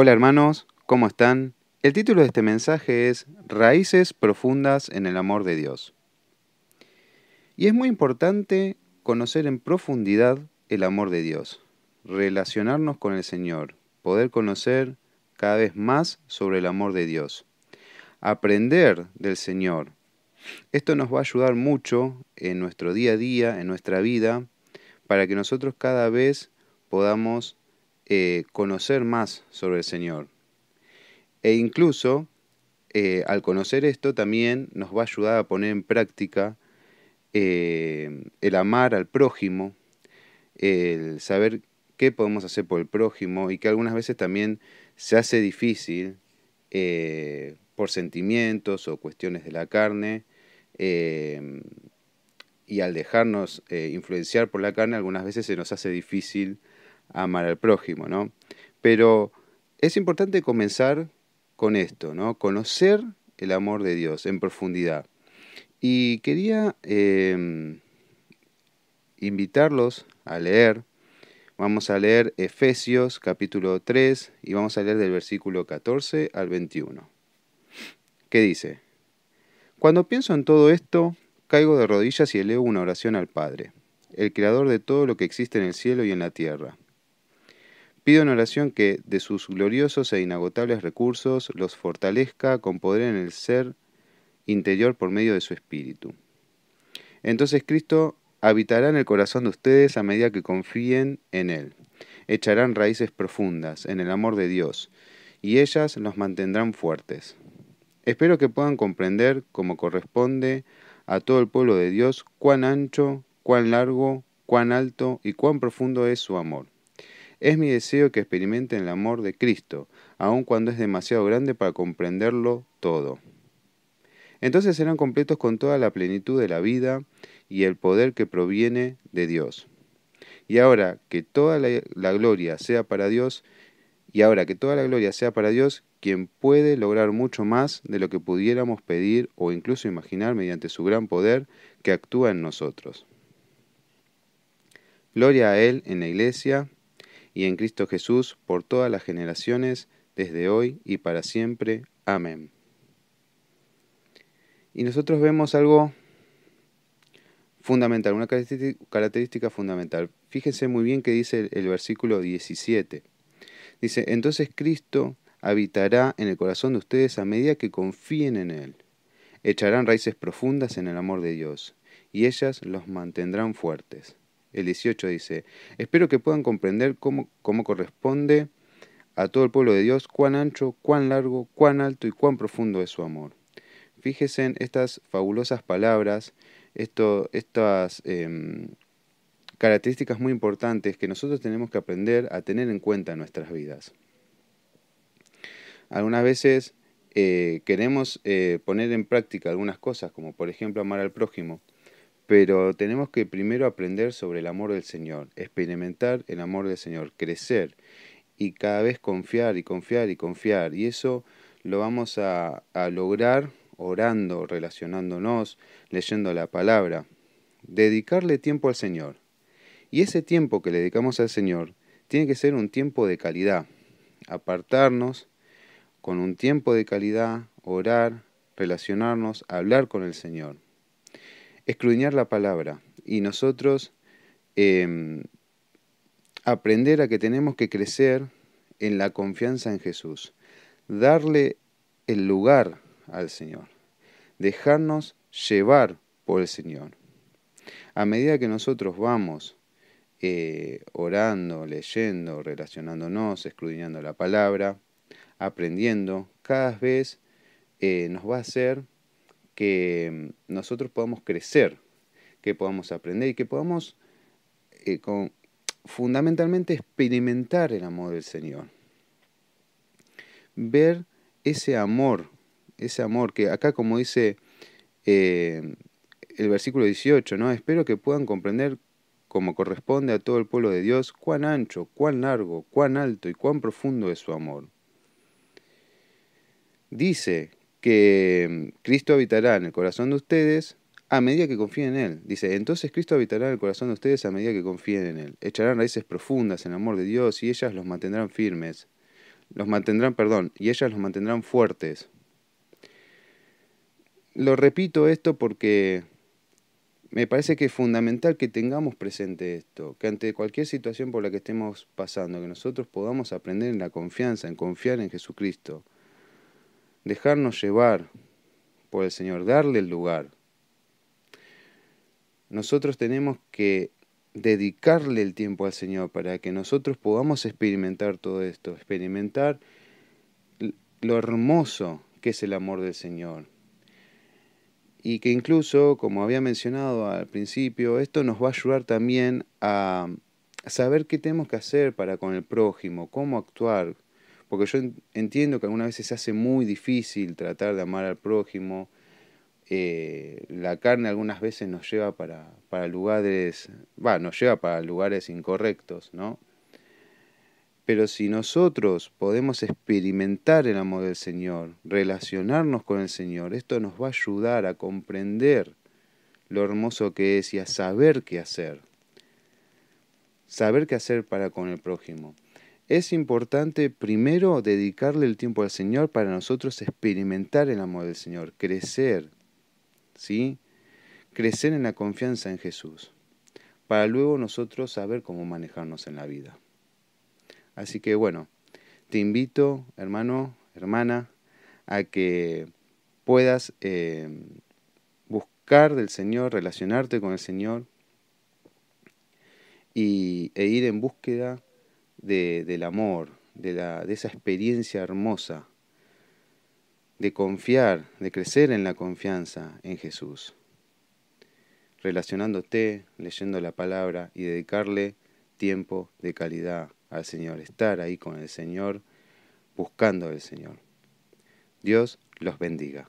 Hola hermanos, ¿cómo están? El título de este mensaje es Raíces profundas en el amor de Dios. Y es muy importante conocer en profundidad el amor de Dios, relacionarnos con el Señor, poder conocer cada vez más sobre el amor de Dios, aprender del Señor. Esto nos va a ayudar mucho en nuestro día a día, en nuestra vida, para que nosotros cada vez podamos eh, conocer más sobre el Señor. E incluso, eh, al conocer esto, también nos va a ayudar a poner en práctica eh, el amar al prójimo, el saber qué podemos hacer por el prójimo y que algunas veces también se hace difícil por sentimientos o cuestiones de la carne y al dejarnos influenciar por la carne algunas veces se nos hace difícil amar al prójimo, ¿no? Pero es importante comenzar con esto, ¿no? Conocer el amor de Dios en profundidad. Y quería em, invitarlos a leer. Vamos a leer Efesios capítulo 3 y vamos a leer del versículo 14 al 21. ¿Qué dice? Cuando pienso en todo esto, caigo de rodillas y elevo una oración al Padre, el creador de todo lo que existe en el cielo y en la tierra. Pido en oración que, de sus gloriosos e inagotables recursos, los fortalezca con poder en el ser interior por medio de su espíritu. Entonces Cristo habitará en el corazón de ustedes a medida que confíen en Él. Echarán raíces profundas en el amor de Dios, y ellas los mantendrán fuertes. Espero que puedan comprender, como corresponde a todo el pueblo de Dios, cuán ancho, cuán largo, cuán alto y cuán profundo es su amor. Es mi deseo que experimenten el amor de Cristo, aun cuando es demasiado grande para comprenderlo todo. Entonces serán completos con toda la plenitud de la vida y el poder que proviene de Dios. Y ahora que toda la, la gloria sea para Dios, y ahora que toda la gloria sea para Dios, quien puede lograr mucho más de lo que pudiéramos pedir o incluso imaginar mediante su gran poder que actúa en nosotros. Gloria a Él en la Iglesia, y en Cristo Jesús por todas las generaciones, desde hoy y para siempre. Amén. Y nosotros vemos algo fundamental, una característica fundamental. Fíjense muy bien que dice el versículo 17. Dice, entonces Cristo habitará en el corazón de ustedes a medida que confíen en Él. Echarán raíces profundas en el amor de Dios, y ellas los mantendrán fuertes el 18 dice, espero que puedan comprender cómo, cómo corresponde a todo el pueblo de Dios cuán ancho, cuán largo, cuán alto y cuán profundo es su amor. Fíjense en estas fabulosas palabras, estas em, características muy importantes que nosotros tenemos que aprender a tener en cuenta en nuestras vidas. Algunas veces eh, queremos eh, poner en práctica algunas cosas, como por ejemplo amar al prójimo, pero tenemos que primero aprender sobre el amor del Señor, experimentar el amor del Señor, crecer y cada vez confiar y confiar y confiar. Y eso lo vamos a, lograr orando, relacionándonos, leyendo la palabra. Dedicarle tiempo al Señor. Y ese tiempo que le dedicamos al Señor tiene que ser un tiempo de calidad. Apartarnos con un tiempo de calidad, orar, relacionarnos, hablar con el Señor. Excluñar la palabra y nosotros em, aprender a que tenemos que crecer en la confianza en Jesús, darle el lugar al Señor, dejarnos llevar por el Señor. A medida que nosotros vamos eh, orando, leyendo, relacionándonos, escudriñando la palabra, aprendiendo, cada vez eh, nos va a hacer que mm, nosotros podamos crecer, que podamos aprender y que podamos eh, fundamentalmente experimentar el amor del Señor. Ver ese amor, ese amor que acá como dice eh, el versículo 18, ¿no? Espero que puedan comprender como corresponde a todo el pueblo de Dios, cuán ancho, cuán largo, cuán alto y cuán profundo es su amor. Dice que mm, Cristo habitará en el corazón de ustedes a medida que confíen en Él. Dice, entonces Cristo habitará en el corazón de ustedes a medida que confíen en Él. Echarán raíces profundas en el amor de Dios y ellas los mantendrán firmes. Los mantendrán, perdón, y ellas los mantendrán fuertes. Lo repito esto porque me parece que es fundamental que tengamos presente esto, que ante cualquier situación por la que estemos pasando, que nosotros podamos aprender en la confianza, en confiar en Jesucristo dejarnos llevar por el Señor, darle el lugar. Nosotros tenemos que dedicarle el tiempo al Señor para que nosotros podamos experimentar todo esto, experimentar lo hermoso que es el amor del Señor. Y que incluso, como había mencionado al principio, esto nos va a ayudar también a saber qué tenemos que hacer para con el prójimo, cómo actuar, porque yo entiendo que algunas veces se hace muy difícil tratar de amar al prójimo. Eh, la carne algunas veces nos lleva para, para lugares, nos lleva para lugares incorrectos, ¿no? Pero si nosotros podemos experimentar el amor del Señor, relacionarnos con el Señor, esto nos va a ayudar a comprender lo hermoso que es y a saber qué hacer. Saber qué hacer para con el prójimo es importante primero dedicarle el tiempo al Señor para nosotros experimentar el amor del Señor, crecer, ¿sí? Crecer en la confianza en Jesús, para luego nosotros saber cómo manejarnos en la vida. Así que bueno, te invito, hermano, hermana, a que puedas eh, buscar del Señor, relacionarte con el Señor y, e ir en búsqueda del amor, de, de esa experiencia hermosa, de confiar, de crecer en la confianza en Jesús, relacionándote, leyendo la palabra y dedicarle tiempo de calidad al Señor, estar ahí con el Señor, buscando al Señor. Dios los bendiga.